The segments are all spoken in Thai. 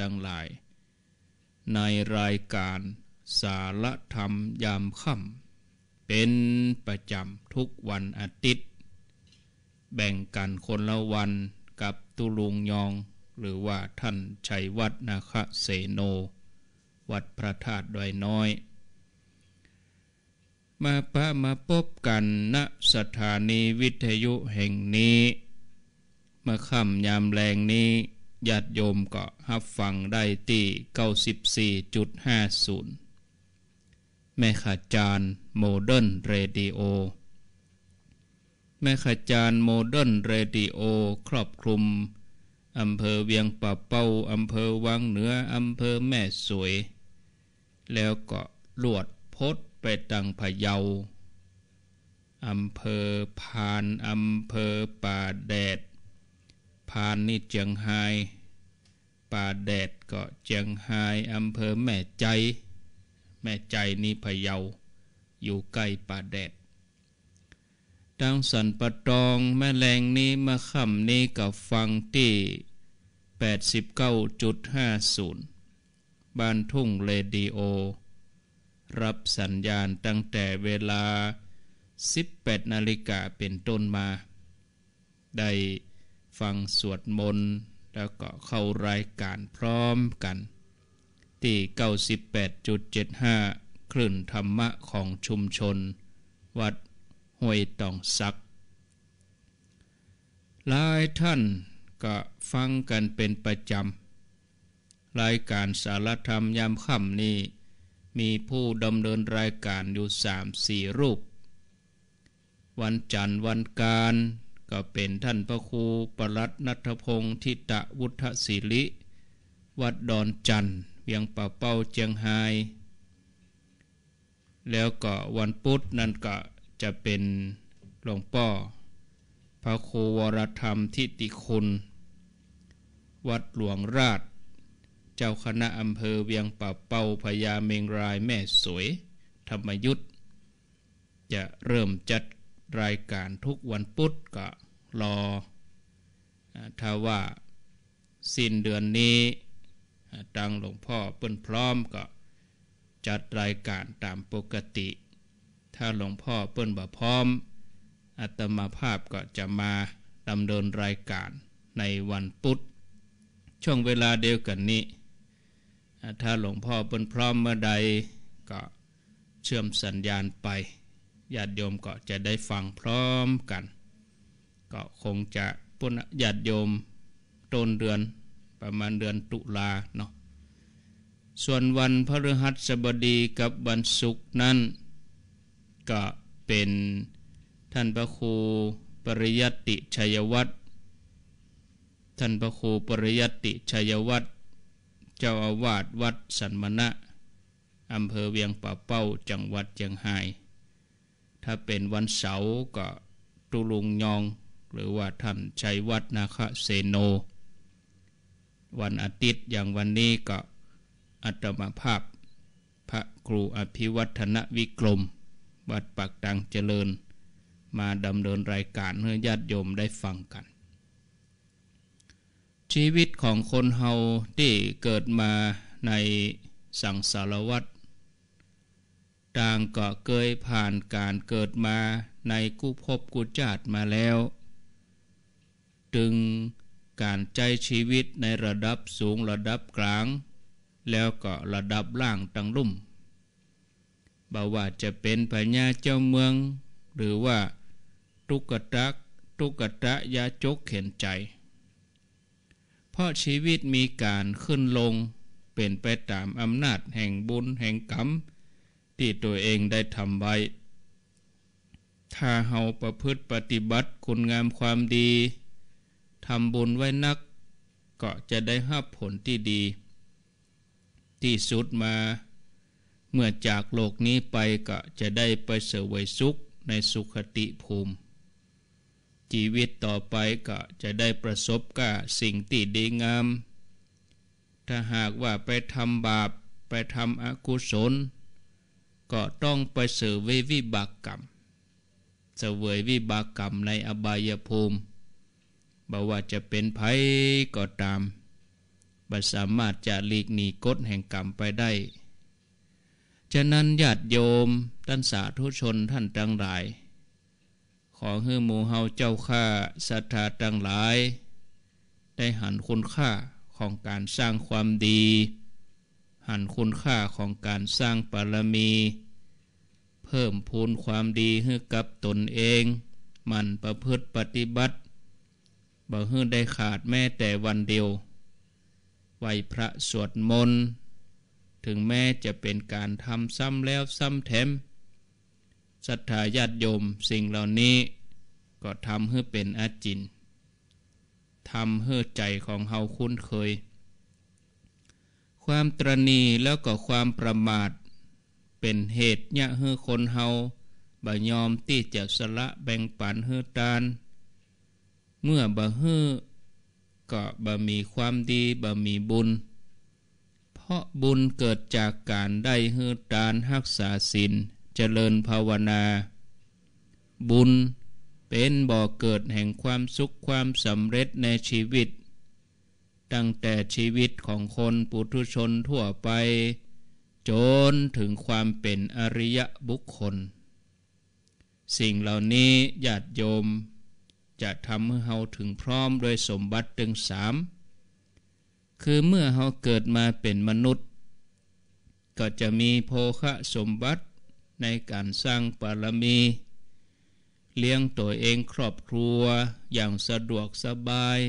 ดังหลายในรายการสารธรรมยามค่ำเป็นประจำทุกวันอาทิตย์ แบ่งกันคนละวันกับตุลุงยอง หรือว่าท่านชัยวัฒนาคเสโน วัดพระธาตุดอยน้อย มาพระมาพบกันณสถานีวิทยุแห่งนี้มาค่ำยามแรงนี้ญาติโยมก็หับฟังได้ที่ 94.50 แม่ขาจารย์โมเดิร์นเรดิโอ แม่ขาจารย์โมเดิร์นเรดิโอครอบคลุม อำเภอเวียงป่าเป้า อำเภอวังเหนือ อำเภอแม่สวย แล้วก็ลวดพดไปตังพะเยา อำเภอพาน อำเภอป่าแดดพานนี่เจียงไฮป่าแดดก็เจียงไฮอำเภอแม่ใจ แม่ใจนี่พะเยา อยู่ใกล้ป่าแดดดังสันปะตองแม่แรงนี้มาค่ำนี้กับฟังที่ 89.50บ้านทุ่งเรดิโอ รับสัญญาณตั้งแต่เวลา18นาฬิกาเป็นต้นมาได้ฟังสวดมนต์ แล้วก็เข้ารายการพร้อมกัน ที่98.75คลื่นธรรมะของชุมชน วัด ห้วยตองซักหลายท่านก็ฟังกันเป็นประจำ รายการสารธรรมยามค่ำนี้ มีผู้ดำเนินรายการอยู่สามสี่รูป วันจันทร์วันการก็เป็นท่านพระครูประัตนัทพงศ์ทิตะวุฒศิลิ วัดดอนจันเวียงป่าเป้าเจียงไฮแล้วก็วันพุธนั่นก็จะเป็นหลวงป่อพระครูวรธรรมทิติคุณ วัดหลวงราช เจ้าคณะอำเภอ เวียงป่าเป้าพญาเมงรายแม่สวย ธรรมยุทธจะเริ่มจัดรายการทุกวันพุธก็รอถ้าว่าสิ้นเดือนนี้ดังหลวงพ่อเปิ้นพร้อมก็จัดรายการตามปกติ ถ้าหลวงพ่อเปิ้นบ่พร้อมอัตมาภาพก็จะมาดำเนินรายการในวันพุธ ช่วงเวลาเดียวกันนี้ ถ้าหลวงพ่อเปิ้นพร้อมเมื่อใดก็เชื่อมสัญญาณไปญาติโยมก็จะได้ฟังพร้อมกัน ก็คงจะปุณญาติโยมต้นเดือนประมาณเดือนตุลาเนาะ ส่วนวันพฤหัสบดีกับวันศุกร์นั้นก็เป็นท่านพระครูปริยัติชัยวัน์ท่านพระครูปริยัติชัยวัน์เจ้าอาวาสวัดสันมณะอำเภอเวียงป่าเป้า จังหวัดเชียงรายถ้าเป็นวันเสาร์ก็ตุลุงยอง หรือว่าท่านชัยวัฒนาคะเซโน วันอาทิตย์อย่างวันนี้ก็อัตมาภาพ พระครูอภิวัฒนวิกรม วัดปักตังเจริญ มาดำเนินรายการเพื่อญาติโยมได้ฟังกัน ชีวิตของคนเฮาที่เกิดมาในสังสารวัตรต่างก็เคยผ่านการเกิดมาในกุภพกุจาตมาแล้ว จึงการใจชีวิตในระดับสูงระดับกลาง แล้วก็ระดับล่างตังลุ่มบ่าว่าจะเป็นพญาเจ้าเมือง หรือว่าทุกตักทุกตะยาจกเข็นใจ เพราะชีวิตมีการขึ้นลงเป็นไปตามอำนาจแห่งบุญแห่งกรรมที่ตัวเองได้ทำไว้ถ้าเฮาประพฤติปฏิบัติคุณงามความดี ทำบุญไว้นัก ก็จะได้หับผลที่ดี ที่สุดมา เมื่อจากโลกนี้ไปก็จะได้ไปเสวยสุขในสุขติภูมิ ชีวิตต่อไปก็จะได้ประสบกับสิ่งที่ดีงาม ถ้าหากว่าไปทำบาป ไปทำอกุศลก็ต้องไปเสวยวิบากกรรม เสวยวิบากกรรมในอบายภูมิ บ่ว่าจะเป็นภัยก็ตามบัสามารถจะหลีกหนีกฎแห่งกรรมไปได้ ฉะนั้นญาติโยมท่านสาธุชนท่านทั้งหลาย ขอให้หมู่เฮาเจ้าข้าศรัทธาทั้งหลาย ได้หันคุณค่าของการสร้างความดีหันคุณค่าของการสร้างปารมี เพิ่มพูนความดีให้กับตนเอง มันประพฤติปฏิบัติ บ่ฮื้ได้ขาดแม่แต่วันเดียวไหวพระสวดมนต์ถึงแม้จะเป็นการทำซ้ำแล้วซ้ำแถมศรัทธาญาติโยมสิ่งเหล่านี้ก็ทำให้เป็นอาจินทำให้ใจของเฮาคุ้นเคยความตรณีแล้วก็ความประมาท เป็นเหตุเนี่ยเฮือคนเฮาบ่ยอมที่จะสละแบ่งปันเฮือทาน เมื่อบ่เฮือก็บ่มีความดีบ่มีบุญ เพราะบุญเกิดจากการได้เฮือทานรักษาศีลเจริญภาวนา บุญเป็นบ่อเกิดแห่งความสุขความสำเร็จในชีวิตตั้งแต่ชีวิตของคนปุถุชนทั่วไปจนถึงความเป็นอริยบุคคล สิ่งเหล่านี้ญาติโยมจะทำให้เขาถึงพร้อมโดยสมบัติถึงสามคือเมื่อเขาเกิดมาเป็นมนุษย์ ก็จะมีโภคะสมบัติในการสร้างปารมี เลี้ยงตัวเองครอบครัวอย่างสะดวกสบาย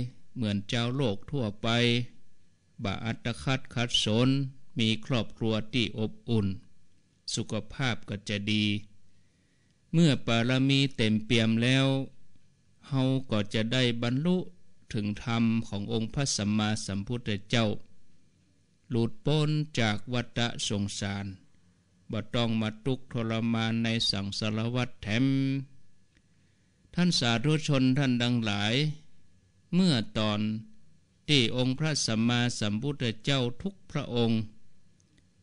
เหมือนเจ้าโลกทั่วไปบาอัตคัดคัดสน มีครอบครัวที่อบอุ่น สุขภาพก็จะดี เมื่อปารมีเต็มเปี่ยมแล้วเฮาก็จะได้บรรลุถึงธรรมขององค์พระสัมมาสัมพุทธเจ้า หลุดพ้นจากวัฏสงสารบ่ต้องมาทุกทรมานในสังสารวัฏแถมท่านสาธุชนท่านดังหลายเมื่อตอนที่องค์พระสัมมาสัมพุทธเจ้าทุกพระองค์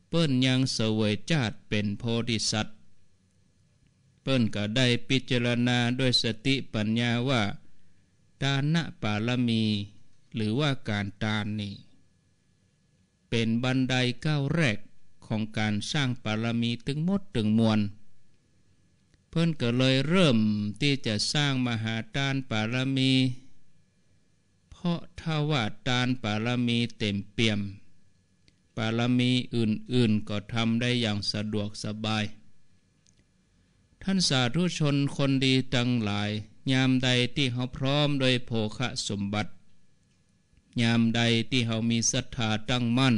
เปิ้นยังเสวยจาติเป็นโพธิสัตว์ เปิ้นก็ได้พิจารณาด้วยสติปัญญาว่าทานะปารมี หรือว่าการทานนี่เป็นบันไดก้าวแรกของการสร้างปารมีถึงมดถึงมวลเพิ่นก็เลยเริ่มที่จะสร้างมหาทานปารมีราะถ้าว่าตานปารมีเต็มเปี่ยม ปารมีอื่นๆก็ทำได้อย่างสะดวกสบาย ท่านสาธุชนคนดีตั้งหลายยามใดที่เขาพร้อมโดยโภคะสมบัติ ยามใดที่เขามีศรัทธาตั้งมั่น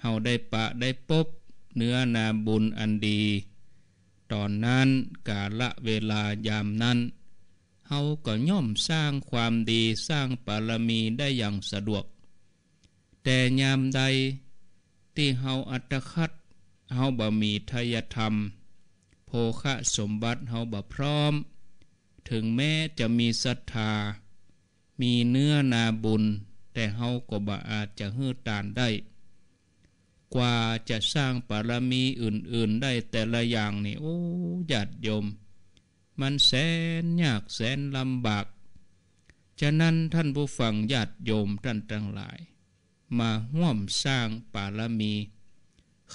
เขาได้ปะได้ปบเนื้อนาบุญอันดี ตอนนั้นกาละเวลายามนั้นเฮาก็ย่อมสร้างความดีสร้างปารมีได้อย่างสะดวก แต่ยามใดที่เฮาอัตคัดเฮาบ่มีทายธรรม โภคะสมบัติเฮาบ่พร้อม ถึงแม้จะมีศรัทธา มีเนื้อนาบุญ แต่เฮาก็บ่อาจจะฮื้อตานได้ กว่าจะสร้างปารมีอื่นๆได้แต่ละอย่างนี่โอ้ยาดยมมันแสนยากแสนลำบาก ฉะนั้น ท่านผู้ฟังญาติโยมท่านทั้งหลาย มาห่วมสร้างปารมี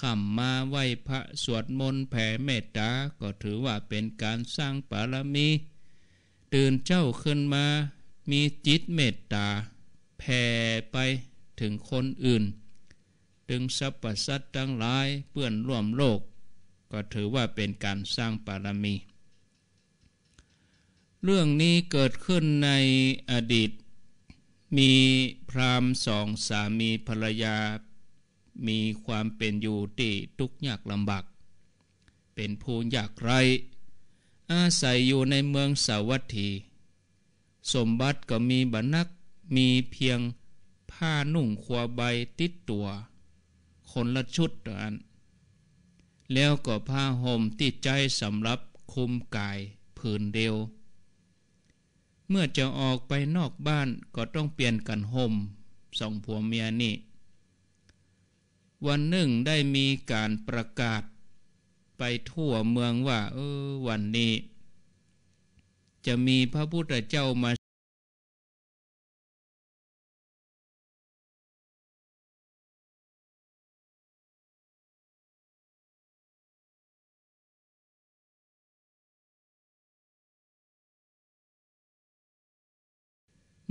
ขำมาไหวพระสวดมนต์แผ่เมตตา ก็ถือว่าเป็นการสร้างปารมี ตื่นเจ้าขึ้นมา มีจิตเมตตาแผ่ไปถึงคนอื่น ถึงสรรพสัตว์ทั้งหลายเพื่อนร่วมโลก ก็ถือว่าเป็นการสร้างปารมีเรื่องนี้เกิดขึ้นในอดีต มีพราหมณ์สองสามีภรรยา มีความเป็นอยู่ที่ทุกข์ยากลำบาก เป็นผู้ยากไร อาศัยอยู่ในเมืองสาวัตถี สมบัติก็มีบรนักมีเพียงผ้านุ่งขวาใบติดตัว คนละชุดต่ออันแล้วก็ผ้าห่มติดใจสำหรับคุมกายผืนเดียวเมื่อจะออกไปนอกบ้านก็ต้องเปลี่ยนกันห่ม สองผัวเมียนี่วันหนึ่งได้มีการประกาศไปทั่วเมืองว่า เออวันนี้จะมีพระพุทธเจ้ามา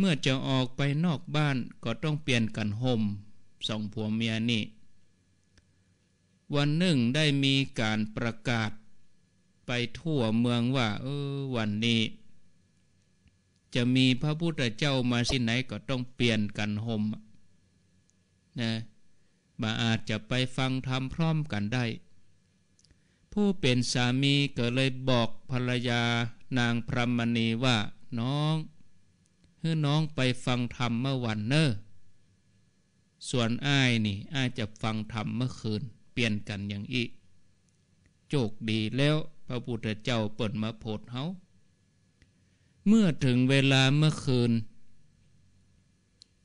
เมื่อจะออกไปนอกบ้านก็ต้องเปลี่ยนกันห่ม สองผัวเมียนี่ วันหนึ่งได้มีการประกาศ ไปทั่วเมืองว่า เออวันนี้ จะมีพระพุทธเจ้ามาสิไหนก็ต้องเปลี่ยนกันห่มนะบาอาจจะไปฟังธรรมพร้อมกันได้ ผู้เป็นสามีก็เลยบอก ภรรยานางพรมณีว่าน้องให้น้องไปฟังธรรมเมื่อวันเนอร์ส่วนอ้นี่อ้าจะฟังธรรมเมื่อคืน เปลี่ยนกันอย่างอีกโจกดีแล้วพระพุทธเจ้าเปิดมาโพดเฮา เมื่อถึงเวลาเมื่อคืน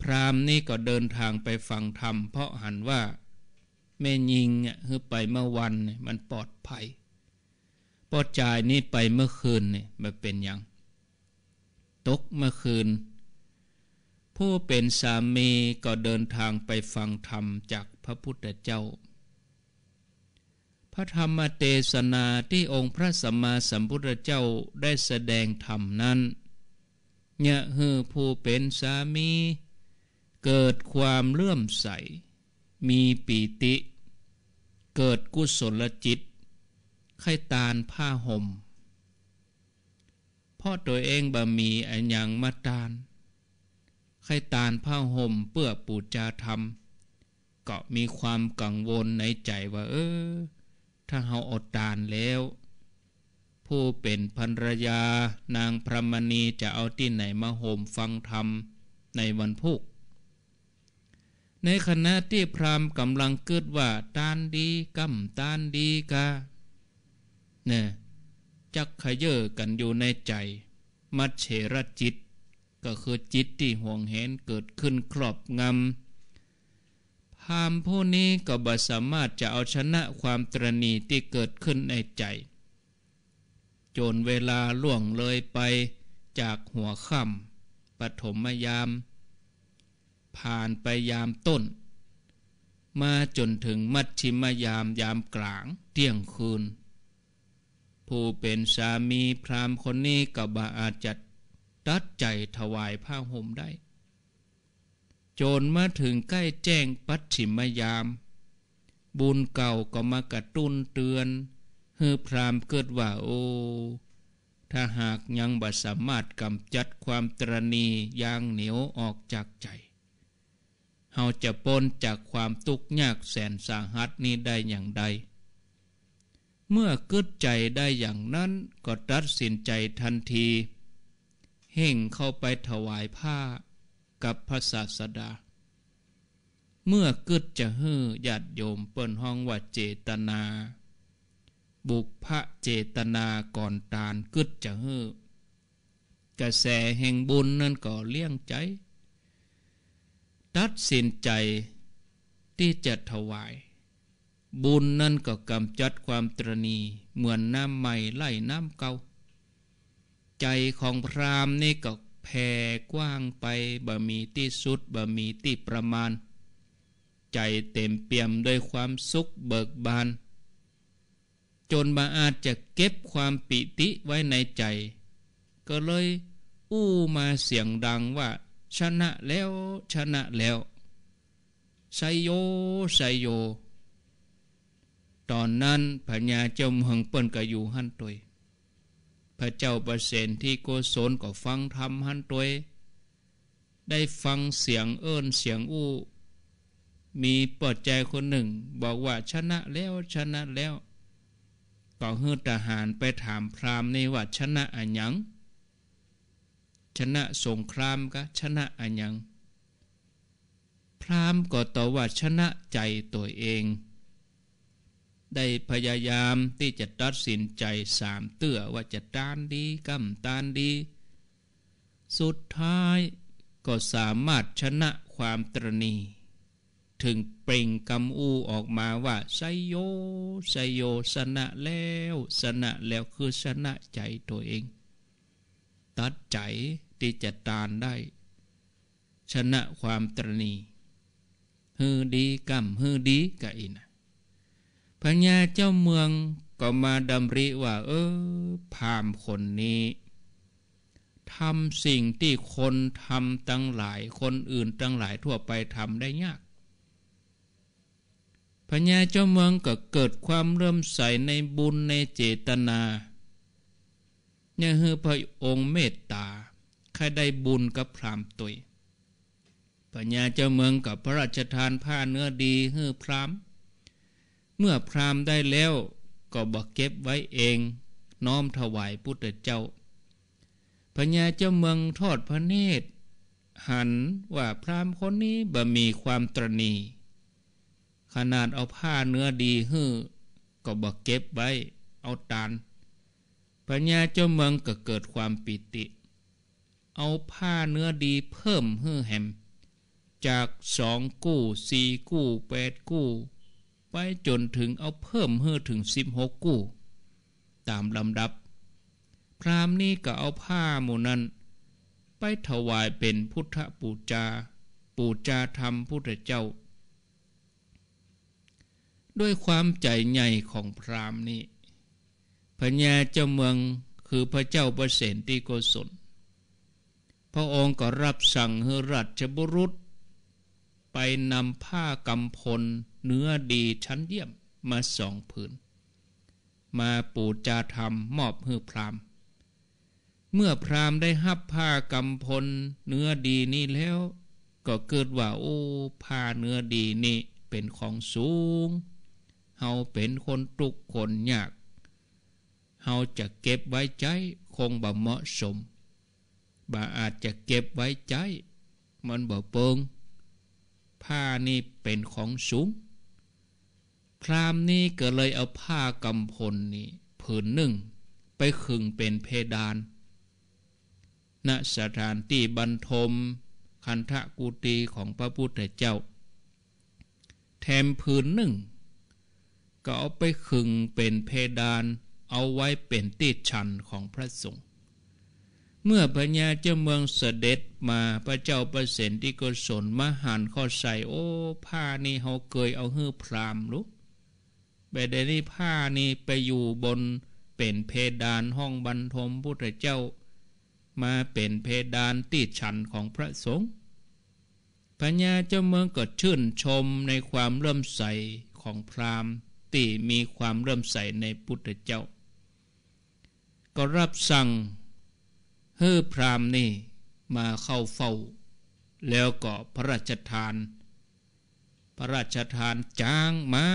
พรามนี่ก็เดินทางไปฟังธรรมเพราะหันว่าแม่ยิงเนี่ยคือไปเมื่อวันเนี่ยมันปลอดภัย ปอจ่ายนี่ไปเมื่อคืนเนี่ยมันเป็นยังตกเมื่อคืน ผู้เป็นสามีก็เดินทางไปฟังธรรมจากพระพุทธเจ้า พระธรรมเทศนาที่องค์พระสัมมาสัมพุทธเจ้าได้แสดงธรรมนั้นเนื้ฮือผู้เป็นสามี เกิดความเลื่อมใส มีปีติ เกิดกุศลจิต ไข้ตาลผ้าหม่มราะตัวเองบ่มีอันยังมาตานใครตานผ้าห่มเปื้อปูจาธรรม ก็มีความกังวลในใจว่าเออ ถ้าเฮาอดตานแล้ว ผู้เป็นภรรยา นางพรมณีจะเอาที่ไหนมาห่มฟังธรรมในวันพุก ในขณะที่พรามกำลังเกิดว่า ตานดีกัมตานดีกาเนี่ยจักขยเยอกันอยู่ในใจ มัดเฉรจิต ก็คือจิตที่ห่วงเห็นเกิดขึ้นครอบงำพามผู้นี้ก็บ่สามารถจะเอาชนะความตรณีที่เกิดขึ้นในใจ จนเวลาล่วงเลยไปจากหัวค่ำปฐมยาม ผ่านไปยามต้น มาจนถึงมัชชิมยามยามกลางเที่ยงคืนผู้เป็นสามีพรามคนนี้ก็บาอาจจะตัดใจถวายผ้าห่มได้ โจรมาถึงใกล้แจ้งปัจฉิมยาม บุญเก่าก็มากระตุ้นเตือนเฮือพรามเกิดว่าโอถ้าหากยังบัสามารถกำจัดความตรณียางเหนียวออกจากใจเฮาจะปนจากความทุกข์ยากแสนสาหัสนี้ได้อย่างใดเมื่อกิดใจได้อย่างนั้นก็ตัดสินใจทันที เห่งเข้าไปถวายผ้ากับพระศาสดา เมื่อกิดจะเฮ่อญาติโยมเปิ้นห้องว่าเจตนา บุพะเจตนาก่อนตานกึดจะเฮ่อกระแสแห่งบุญนั่นก็เลี้ยงใจ ตัดสินใจที่จะถวายบุญนั่นก็กำจัดความตรณีเหมือนน้ำใหม่ไล่น้ำเกา่าใจของพรามนี่ก็แผ่กว้างไปบ่ มีที่สุดบ่ มีที่ประมาณ ใจเต็มเปี่ยมด้วยความสุขเบิกบาน จนบาอาจจะเก็บความปิติไว้ในใจ ก็เลยอู้มาเสียงดังว่า ชนะแล้วชนะแล้วไซโยไซโยตอนนั้นพญาเจ้าเมืองเปิ้นก็อยู่หันตัวพระเจ้าประเสนที่โกศลก็ฟังธรรมหันตัว ได้ฟังเสียงเอิญเสียงอู้ มีปอดใจคนหนึ่งบอกว่าชนะแล้วชนะแล้ว ก็ฮือทหารไปถามพรามในว่าชนะอันยัง ชนะสงครามกะชนะอันยัง พรามก็ตอบว่าชนะใจตัวเองได้พยายามที่จะตัดสินใจสามเตื้อว่าจะตานดีกำตานดี สุดท้ายก็สามารถชนะความตรณีถึงเปล่งกำอูออกมาว่าไซโยไซโยชนะแล้วชนะแล้วคือชนะใจตัวเอง ตัดใจที่จะตานได้ ชนะความตรณีฮือดีกำฮือดีกะอินะพญญาเจ้าเมืองก็มาดำริว่า เออพามคนนี้ทำสิ่งที่คนทำตั้ง หลายคนอื่นตั้ง หลายทั่วไปทำได้ยากพญาเจ้าเมือง ก็ เกิดความเริ่มใส ในบุญในเจตนาเนี่ยคือพระองค์เมตตา ใคร ได้บุญกับพรามตุยพญาเจ้าเมืองกับพระราชทานผ้าเนื้อดีฮือพรามเมื่อพรามได้แล้วก็บอกเก็บไว้เอง น้อมถวายพุทธเจ้าพญาเจ้าเมืองทอดพระเนตร หันว่าพรามคนนี้บ่มีความตรณีขนาดเอาผ้าเนื้อดีฮื้อก็บอกเก็บไว้เอาตานพญาเจ้าเมืองก็เกิดความปิติ เอาผ้าเนื้อดีเพิ่มฮื้อแหม จากสองกู้สี่กู้แปดกู้ไปจนถึงเอาเพิ่มเฮื่อถึงสิบหกกู้ตามลำดับ พรามนี่ก็เอาผ้าหมูนั้นไปถวายเป็นพุทธปูจา ปูจาธรรมพุทธเจ้า ด้วยความใจใหญ่ของพรามนี่พญาเจ้าเมืองคือพระเจ้าประเสนติโกศล พระองค์ก็รับสั่งให้ราชบุรุษไปนำผ้ากำพลเนื้อดีชั้นเยี่ยมมาสองผืน มาปูจาธรรมมอบให้พรามเมื่อพรามได้หับผ้ากำพลเนื้อดีนี้แล้ว ก็เกิดว่าโอ้ผ้าเนื้อดีนี่เป็นของสูงเฮาเป็นคนตุกคนยากเฮาจะเก็บไว้ใจคงบ่เหมาะสม บ่าอาจจะเก็บไว้ใจมันบ่เปิงผ้านี่เป็นของสูงพรามนี่ก็เลยเอาผ้ากำพลนี่ผืนหนึ่งไปขึงเป็นเพดาน ณ สถานที่บรรทม คันทะกุตีของพระพุทธเจ้า แถมผืนหนึ่ง ก็เอาไปขึงเป็นเพดานเอาไว้เป็นตีชันของพระสงฆ์เมื่อพญาเจ้าเมืองเสด็จมาพระเจ้าประเสนที่กุศลมหันข้อใส่โอ้ผ้านี่เขาเคยเอาฮื้อพรามลุกไปเดนี่ผ้านี่ไปอยู่บนเป็นเพดานห้องบรรทมพุทธเจ้า มาเป็นเพดานตีชันของพระสงฆ์ พญาเจ้าเมืองก็ชื่นชมในความเริ่มใสของพราหมณ์ตีมีความเริ่มใสในพุทธเจ้า ก็รับสั่งเฮ้อพรามนี่มาเข้าเฝ้าแล้วก็พระราชทาน พระราชทานจ้างมา้า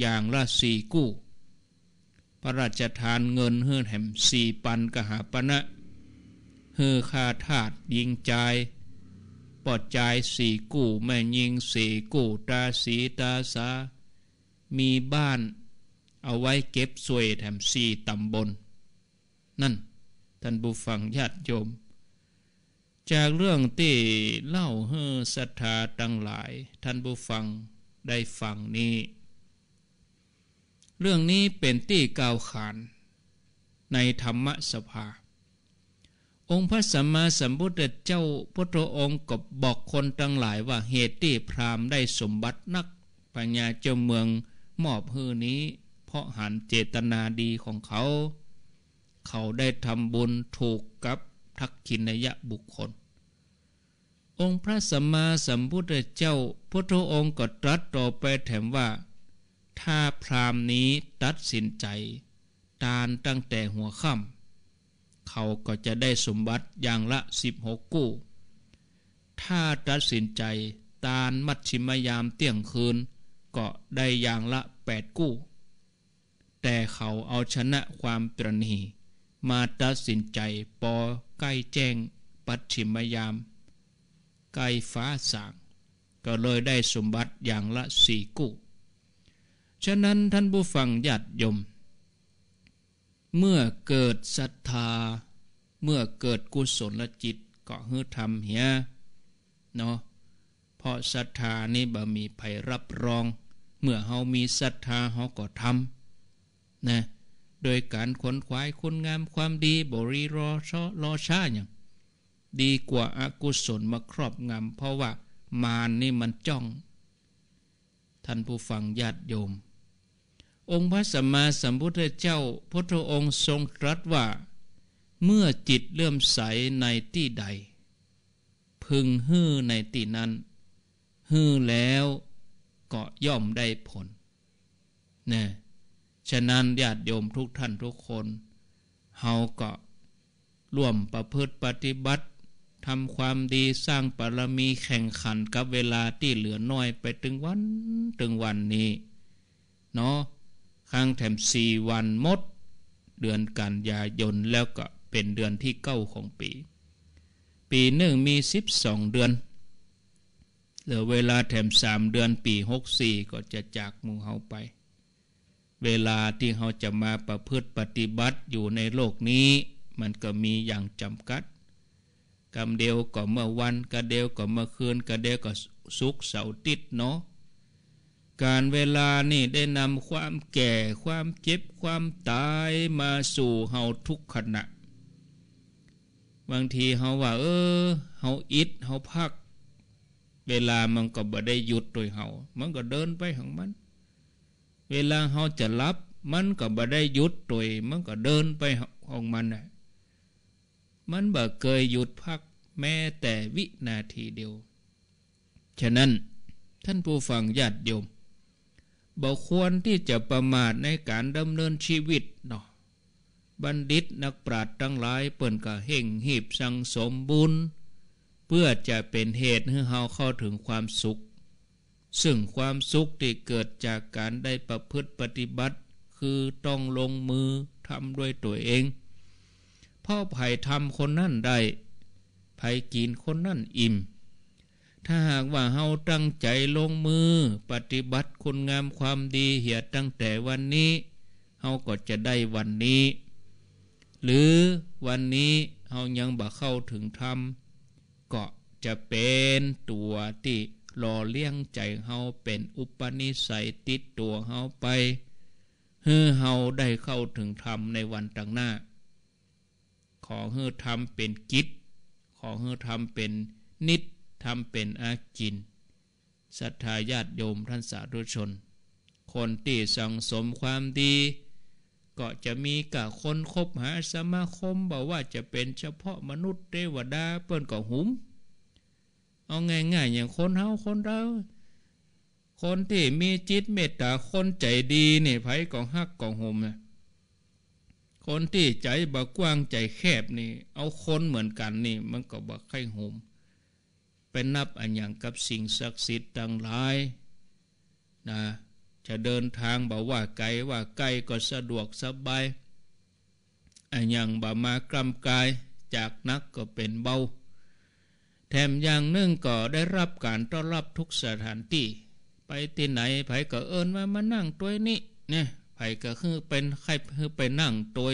อย่างละสี่กู้พระราชทานเงินเฮือแหมสี่ปันกหาปณะนะเฮือคาทาดยิงใจปอดใจสี่กู้แม่ยิงสี่กู้ตาสีตาสามีบ้านเอาไว้เก็บสวยแถมสี่ตำบล นั่นท่านบุฟังญาติโยม จากเรื่องที่เล่าเฮอศรัทธาตั้งหลายท่านบุฟังได้ฟังนี้ เรื่องนี้เป็นที่กล่าวขาน ในธรรมสภา องค์พระสัมมาสัมพุทธเจ้าพระตองค์กบบอกคนตั้งหลายว่าเหตุที่พราหมณ์ได้สมบัตินักปัญญาเจ้าเมืองมอบเฮือนี้ เพราะหันเจตนาดีของเขาเขาได้ทำบุญถูกกับทักขินยะบุคคล องค์พระสัมมาสัมพุทธเจ้าพุทธองค์ก็ตรัสต่อไปแถมว่า ถ้าพรามนี้ตัดสินใจ ตานตั้งแต่หัวค่ำ เขาก็จะได้สมบัติอย่างละสิบหกกู้ ถ้าตัดสินใจ ตานมัดชิมยามเตี่ยงคืน ก็ได้อย่างละแปดกู้ แต่เขาเอาชนะความตรณีมาตัดสินใจปอ ใกล้แจ้งปัจฉิมยามใกล้ฟ้าสาง ก็เลยได้สมบัติอย่างละสี่กู้ฉะนั้นท่านผู้ฟังญาติยม เมื่อเกิดศรัทธา เมื่อเกิดกุศลจิต ก็เฮือทำเฮียเนาะเพราะศรัทธานี่บ่มีภัยรับรอง เมื่อเฮามีศรัทธาเฮาก็ทำนะโดยการขนขวายคุณงามความดีบริรอชอรอชาอย่าง ดีกว่าอากุศลมาครอบงำเพราะว่ามารนี่มันจ้อง ท่านผู้ฟังญาติโยม องค์พระสัมมาสัมพุทธเจ้าพุทธองค์ทรงตรัสว่า เมื่อจิตเลื่อมใสในที่ใด พึงฮื้อในที่นั้น ฮื้อแล้วก็ย่อมได้ผลนี่ฉะนั้นญาติโยมทุกท่านทุกคนเฮาก็ร่วมประพฤติปฏิบัติทำความดีสร้างปารมีแข่งขันกับเวลาที่เหลือน้อยไปถึงวันถึงวันนี้เนาะครั้งแถมสี่วันมด เดือนกันยายนแล้วก็เป็นเดือนที่เก้าของปี ปีหนึ่งมีสิบสองเดือนเหลือเวลาแถมสามเดือนปีหกสี่ก็จะจากมูเฮาไปเวลาที่เราจะมาประพฤติปฏิบัติอยู่ในโลกนี้ มันก็มีอย่างจำกัดกำเดียวก็เมื่อวันกระเดียวก็เมื่อคืนกระเดียวก็สุกเสาติดเนาะ การเวลานี่ได้นำความแก่ความเจ็บความตายมาสู่เฮาทุกขณะ บางทีเฮาว่า เออเฮาอิดเฮาพัก เวลามันก็บ่ได้หยุดโดยเฮามันก็เดินไปของมันเวลาเขาจะรับมันก็บ่ได้หยุดตัวมันก็เดินไปของมันน่ะมันบ่เคยหยุดพักแม้แต่วินาทีเดียว ฉะนั้นท่านผู้ฟังญาติโยม บ่ควรที่จะประมาทในการดำเนินชีวิตเนาะบัณฑิตนักปราชญ์ทั้งหลายเปิ่นก็เห่งหีบสังสมบุญ เพื่อจะเป็นเหตุให้เฮาเข้าถึงความสุขซึ่งความสุขที่เกิดจากการได้ประพฤติปฏิบัติคือต้องลงมือทำด้วยตัวเองพ่อไผ่ทำคนนั่นได้ไผ่กินคนนั่นอิ่ม ถ้าหากว่าเฮาตั้งใจลงมือ ปฏิบัติคุณงามความดีเหียตั้งแต่วันนี้เฮาก็จะได้วันนี้ หรือวันนี้เฮายังบ่เข้าถึงธรรมก็จะเป็นตัวที่หล่อเลี้ยงใจเฮาเป็นอุปนิสัยติดตัวเฮาไปเฮือเฮาได้เข้าถึงธรรมในวันต่างหน้า ขอเฮือธรรมเป็นกิจ ขอเฮือธรรมเป็นนิดทำเป็นอากินศรัทธาญาติโยมท่านสาธุชน คนที่สังสมความดี ก็จะมีกับคนคบหาสมาคมบอกว่าจะเป็นเฉพาะมนุษย์เทวดาเปิ้นก็หุมเอาง่ายๆอย่างคนเฮาคนเรา คนที่มีจิตเมตตาคนใจดี นี่ไผ่กองฮักกองห่มนะคนที่ใจบกว้างใจแคบนี่ เอาคนเหมือนกันนี่ มันก็บักไข่ห่มไปนับอันอย่างกับสิ่งศักดิ์สิทธิ์ต่างหลายนะจะเดินทางบอกว่าไกล ว่าไกลก็สะดวกสบายอันอย่างบ่มากรำกาย จากนักก็เป็นเบาแถมอย่างหนึ่งก็ได้รับการต้อนรับทุกสถานที่ไปที่ไหนไผก็เอิญว่ามานั่งตัวนี้เนี่ยไผก็คือเป็นใครคือไปนั่งตัว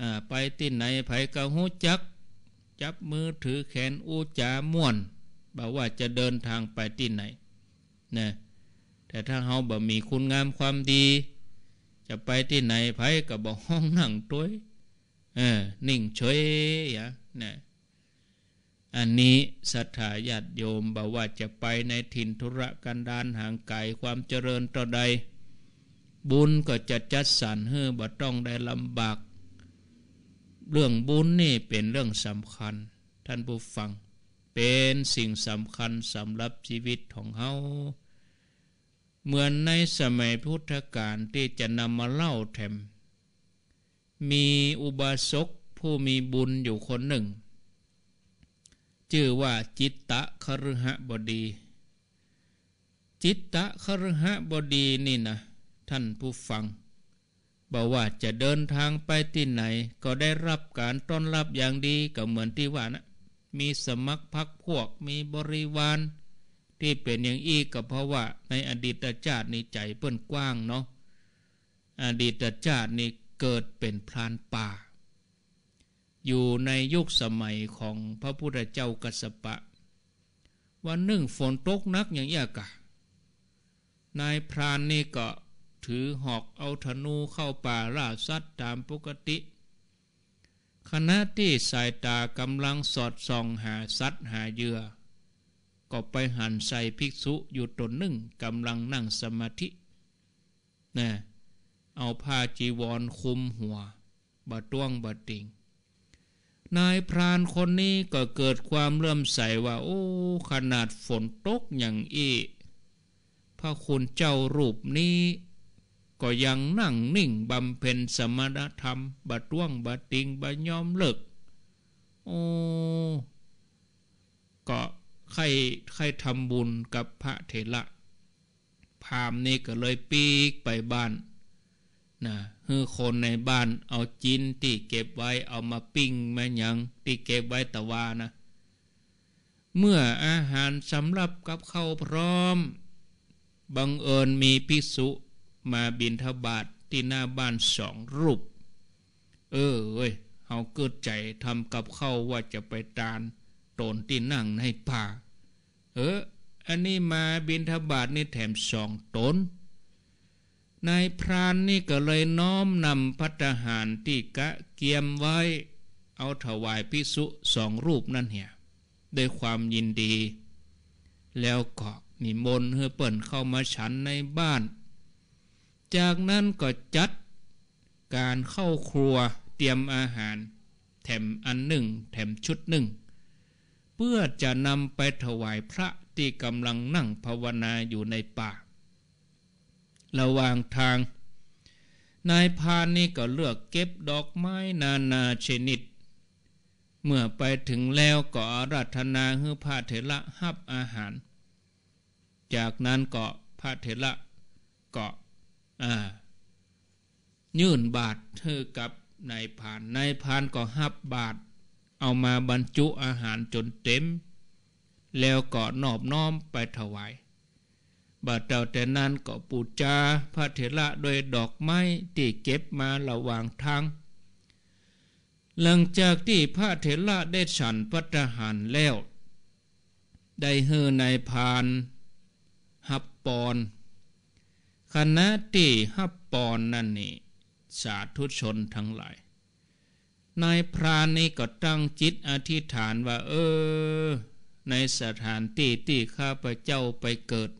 อ่าไปที่ไหนไผก็หูจัก จับมือถือแขนอูจาม่วนบอกว่าจะเดินทางไปที่ไหนนะแต่ถ้าเขาบ่มีคุณงามความดี จะไปที่ไหนไผก็บอกห้องนั่งตัวเออนิ่งเฉยอย่านะอันนี้สัทธาญาติโยมบอกว่าจะไปในถิ่นธุระกันดานห่างไกลความเจริญต่อใด บุญก็จะจัดสรรเฮ้บ่ต้องได้ลำบาก เรื่องบุญนี่เป็นเรื่องสำคัญ ท่านผู้ฟัง เป็นสิ่งสำคัญสำหรับชีวิตของเฮาเหมือนในสมัยพุทธกาลที่จะนำมาเล่าแถมมีอุบาสกผู้มีบุญอยู่คนหนึ่งชื่อว่าจิตตะครหบดี จิตตะครหบดีนี่นะ ท่านผู้ฟังบอกว่าจะเดินทางไปที่ไหนก็ได้รับการต้อนรับอย่างดีก็เหมือนที่ว่านะ มีสมัครพักพวกมีบริวาร ที่เป็นอย่างอีกก็เพราะว่า ในอดีตชาตินี้ใจเปิ้นกว้างเนาะ อดีตชาตินี้เกิดเป็นพรานป่าอยู่ในยุคสมัยของพระพุทธเจ้ากัสปะ วันหนึ่งฝนตกนักอย่างเอียกะ นายพรานนี่ก็ถือหอกเอาธนูเข้าป่าล่าสัตว์ตามปกติ ขณะที่สายตากำลังสอดส่องหาสัตว์หาเหยื่อก็ไปหันใส่ภิกษุอยู่ตนหนึ่งกำลังนั่งสมาธินะเอาผ้าจีวรคุมหัวบะต้วงบะติงนายพรานคนนี้ก็เกิดความเลื่อมใสว่า โอ้ ขนาดฝนตกอย่างอีพระคุณเจ้ารูปนี้ ก็ยังนั่งนิ่งบำเพ็ญสมณธรรมบัดว่งบัดติงบัดยอมเลิกโอ้ก็ใครใครทำบุญกับพระเถระพามนี่ก็เลยปีกไปบ้านนะฮือคนในบ้านเอาจินที่เก็บไว้เอามาปิ้งแม่ยัง ที่เก็บไว้ตะวานะ เมื่ออาหารสำหรับกับเข้าพร้อม บังเอิญมีพิสุมาบินทบาทที่หน้าบ้านสองรูป เออเว้ยเฮาเกิดใจทำกับเข้าว่าจะไปตานตนที่นั่งในป่า เอออันนี้มาบินทบาทนี่แถมสองตนนายพรานนี่ก็เลยน้อมนำพัตหารที่กะเกียมไว้ เอาถวายพิสุสองรูปนั่นเนี่ยด้วยความยินดี แล้วก็นิมนต์เฮเปิ่นเข้ามาฉันในบ้าน จากนั้นก็จัดการเข้าครัวเตรียมอาหาร แถมอันหนึ่งแถมชุดหนึ่ง เพื่อจะนำไปถวายพระที่กำลังนั่งภาวนาอยู่ในป่าระหว่างทางนายพานนี่ก็เลือกเก็บดอกไม้นานาชนิด เมื่อไปถึงแล้วก็อารัธนาฮือพระเถระหับอาหาร จากนั้นก็พระเถระก็ยื่นบาทเธอกับนายพานนายพานก็หับบาท เอามาบรรจุอาหารจนเต็ม แล้วก็นอบน้อมไปถวายบาดเดาแต่นั้นก็ปูจาพระเถระโดยดอกไม้ที่เก็บมาระหว่างทางหลังจากที่พระเถระได้ฉันพัฒหารแล้ว ได้เฮในพานฮับปอนคณะที่ฮับปอนนั่นนี่สาธุชนทั้งหลายนายพรานนี่ก็ตั้งจิตอธิษฐานว่า เออในสถานที่ที่ข้าพเจ้าไปเกิด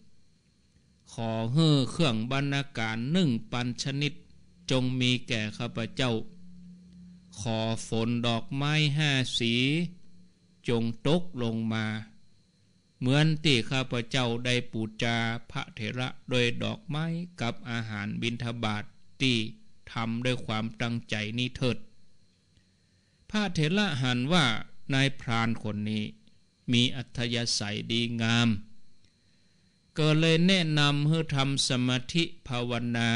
ขอเฮือเครื่องบรรณาการหนึ่งปันชนิดจงมีแก่ข้าพเจ้า ขอฝนดอกไม้ห้าสี จงตกลงมา เหมือนที่ข้าพเจ้าได้ปูจาพระเถระโดยดอกไม้กับอาหารบิณฑบาตที่ทำด้วยความตั้งใจนี้เถิดพระเถระหันว่านายพรานคนนี้มีอัธยาศัยดีงามก็เลยแนะนำให้ทำสมาธิภาวนา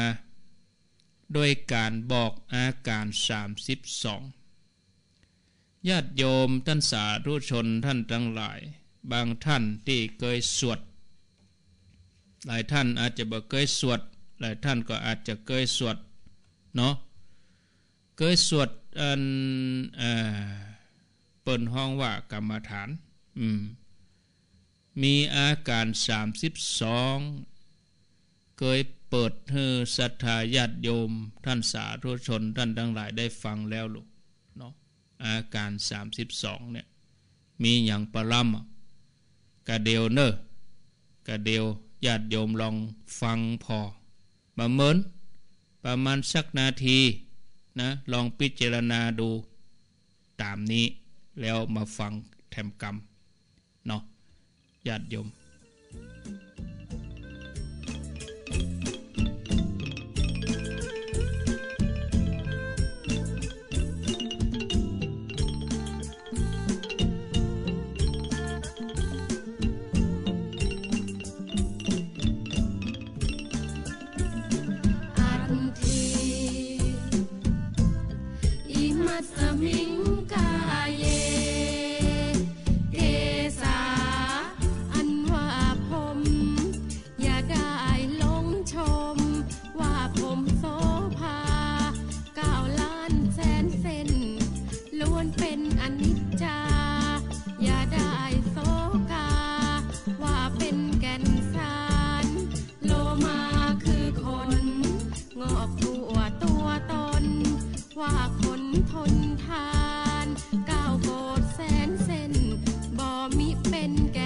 โดยการบอกอาการ 32 ญาติโยมท่านสาธุชนท่านทั้งหลาย บางท่านที่เคยสวด หลายท่านอาจจะบอกเคยสวด หลายท่านก็อาจจะเคยสวด เนาะเคยสวดอันเปิดห้องว่ากรรมฐาน อืมมีอาการสามสิบสองเคยเปิดเธอศรัทธาญาติโยม ท่านสาธุชนท่านทั้งหลายได้ฟังแล้วลูกเนาะอาการสามสิบสองเนี่ยมีอย่างประลำกระเดียวเนอกระเดียวญาติโยมลองฟังพอ ประเมินประมาณสักนาทีนะ ลองพิจารณาดู ตามนี้แล้วมาฟังแถมกรรมเนาะญาติโยมเป็นแก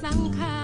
散开。